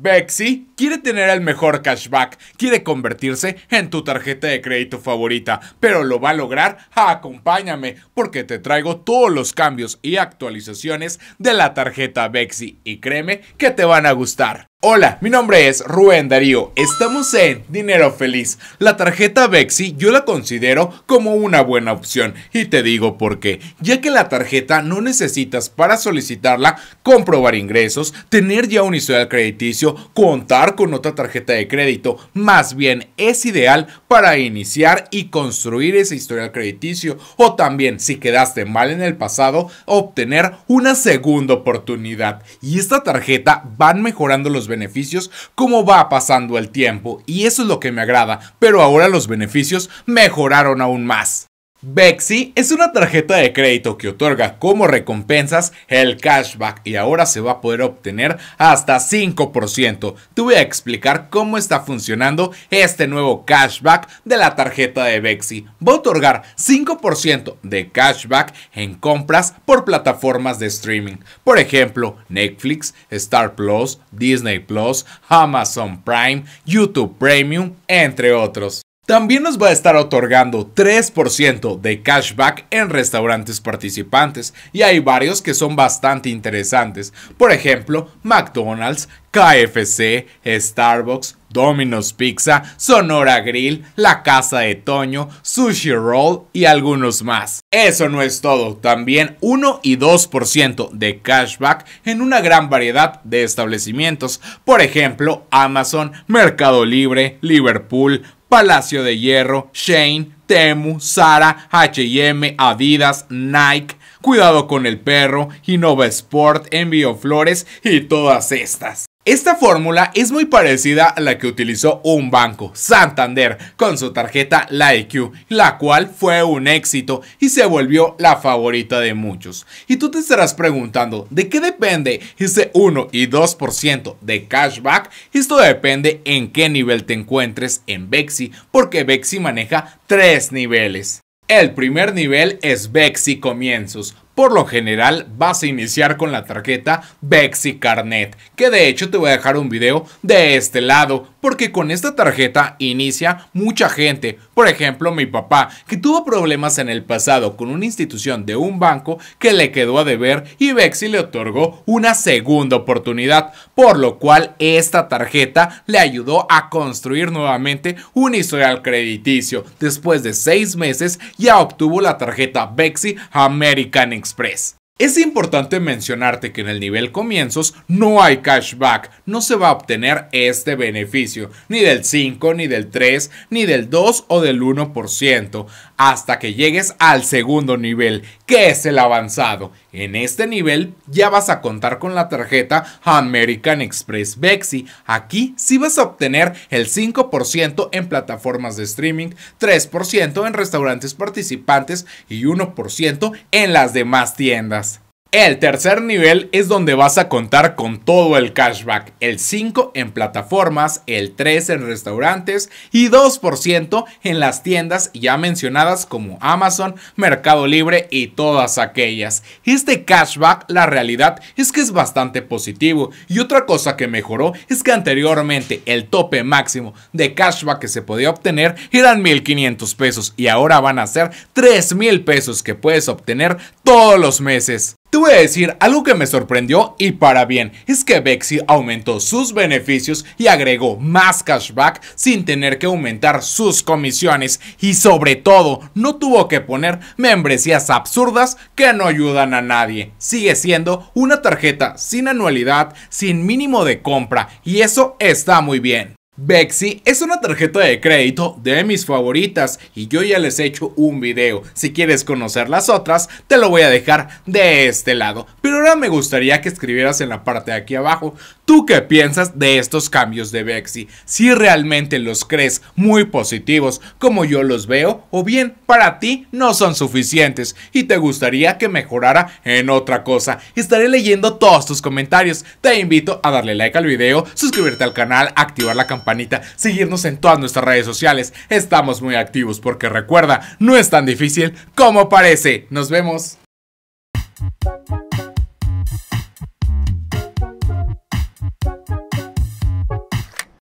Bexy quiere tener el mejor cashback, quiere convertirse en tu tarjeta de crédito favorita, pero lo va a lograr, acompáñame porque te traigo todos los cambios y actualizaciones de la tarjeta Bexy y créeme que te van a gustar. Hola, mi nombre es Rubén Darío. Estamos en Dinero Feliz. La tarjeta VEXI yo la considero como una buena opción y te digo por qué. Ya que la tarjeta no necesitas para solicitarla comprobar ingresos, tener ya un historial crediticio, contar con otra tarjeta de crédito. Más bien es ideal para iniciar y construir ese historial crediticio o también si quedaste mal en el pasado, obtener una segunda oportunidad. Y esta tarjeta van mejorando los beneficios beneficios como va pasando el tiempo y eso es lo que me agrada, pero ahora los beneficios mejoraron aún más. Bexi es una tarjeta de crédito que otorga como recompensas el cashback y ahora se va a poder obtener hasta 5%. Te voy a explicar cómo está funcionando este nuevo cashback de la tarjeta de Bexi. Va a otorgar 5% de cashback en compras por plataformas de streaming. Por ejemplo, Netflix, Star Plus, Disney Plus, Amazon Prime, YouTube Premium, entre otros. También nos va a estar otorgando 3% de cashback en restaurantes participantes y hay varios que son bastante interesantes, por ejemplo McDonald's, KFC, Starbucks, Domino's Pizza, Sonora Grill, La Casa de Toño, Sushi Roll y algunos más. Eso no es todo, también 1 y 2% de cashback en una gran variedad de establecimientos, por ejemplo Amazon, Mercado Libre, Liverpool, Palacio de Hierro, Shane, Temu, Sara, HM, Adidas, Nike, Cuidado con el Perro, Innova Sport, Envío Flores y todas estas. Esta fórmula es muy parecida a la que utilizó un banco, Santander, con su tarjeta LiQ, la cual fue un éxito y se volvió la favorita de muchos. Y tú te estarás preguntando, ¿de qué depende ese 1 y 2% de cashback? Esto depende en qué nivel te encuentres en Bexi, porque Bexi maneja tres niveles. El primer nivel es Bexi Comienzos, por lo general vas a iniciar con la tarjeta Bexi Carnet, que de hecho te voy a dejar un video de este lado, porque con esta tarjeta inicia mucha gente. Por ejemplo, mi papá, que tuvo problemas en el pasado con una institución de un banco que le quedó a deber y Bexi le otorgó una segunda oportunidad, por lo cual esta tarjeta le ayudó a construir nuevamente un historial crediticio. Después de seis meses ya obtuvo la tarjeta Bexi American Express. Es importante mencionarte que en el nivel comienzos no hay cashback, no se va a obtener este beneficio, ni del 5, ni del 3, ni del 2 o del 1% hasta que llegues al segundo nivel, que es el avanzado. En este nivel ya vas a contar con la tarjeta American Express Bexi. Aquí sí vas a obtener el 5% en plataformas de streaming, 3% en restaurantes participantes y 1% en las demás tiendas. El tercer nivel es donde vas a contar con todo el cashback, el 5 en plataformas, el 3 en restaurantes y 2% en las tiendas ya mencionadas como Amazon, Mercado Libre y todas aquellas. Este cashback, la realidad es que es bastante positivo y otra cosa que mejoró es que anteriormente el tope máximo de cashback que se podía obtener eran 1.500 pesos y ahora van a ser 3.000 pesos que puedes obtener todos los meses. Te voy a decir algo que me sorprendió y para bien, es que Vexy aumentó sus beneficios y agregó más cashback sin tener que aumentar sus comisiones y sobre todo no tuvo que poner membresías absurdas que no ayudan a nadie. Sigue siendo una tarjeta sin anualidad, sin mínimo de compra y eso está muy bien. Bexy es una tarjeta de crédito de mis favoritas y yo ya les he hecho un video. Si quieres conocer las otras, te lo voy a dejar de este lado. Pero ahora me gustaría que escribieras en la parte de aquí abajo ¿Tú qué piensas de estos cambios de Bexi? Si realmente los crees muy positivos como yo los veo o bien para ti no son suficientes y te gustaría que mejorara en otra cosa. Estaré leyendo todos tus comentarios. Te invito a darle like al video, suscribirte al canal, activar la campanita, seguirnos en todas nuestras redes sociales. Estamos muy activos porque recuerda, no es tan difícil como parece. Nos vemos.